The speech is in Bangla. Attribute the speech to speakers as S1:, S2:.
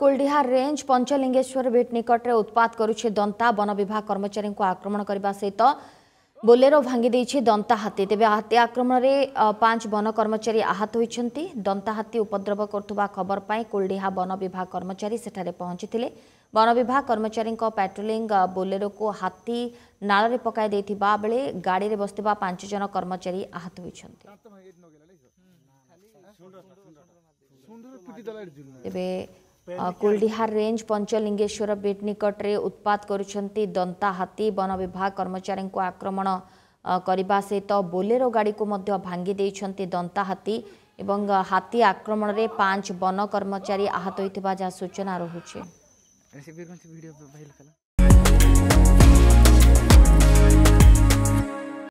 S1: কুলডিহার রেঞ্জ পঞ্চলিঙ্গেশ্বর বিট নিকটে উৎপাত করুছে দন্তা বন বিভাগ কর্মচারী আক্রমণ করা সহিত বোলেরো ভাঙ্গি দিয়েছে দন্তা হাতী তেবে হাতী আক্রমণে পাঁচ বন কর্মচারী আহত হয়েছেন দন্তা হাতী উপদ্রব করুবা খবর পাই কুলডিহা বন বিভাগ কর্মচারী সেখানে পৌঁছিলে বন বিভাগ কর্মচারী প্যাট্রোলিং বোলেরোকু হাতী নাড়ে পকাই দেওয়া বেড়ে গাড়ি বসিবা পাঁচ জন কর্মচারী আহত হয়েছেন
S2: এবে କୁଲଡିହା
S1: ରେଞ୍ଜ ପଞ୍ଚଲିଙ୍ଗେଶ୍ୱର ବିଟ୍ ନିକଟରେ ଉତ୍ପାତ କରୁଛନ୍ତି ଦନ୍ତା ହାତୀ ବନ ବିଭାଗ କର୍ମଚାରୀଙ୍କୁ ଆକ୍ରମଣ କରିବା ସହିତ ବୋଲେରୋ ଗାଡ଼ିକୁ ମଧ୍ୟ ଭାଙ୍ଗି ଦେଇଛନ୍ତି ଦନ୍ତା ହାତୀ ଏବଂ ହାତୀ ଆକ୍ରମଣରେ ପାଞ୍ଚ ବନ କର୍ମଚାରୀ ଆହତ ହୋଇଥିବା ଯାହା ସୂଚନା
S3: ରହୁଛି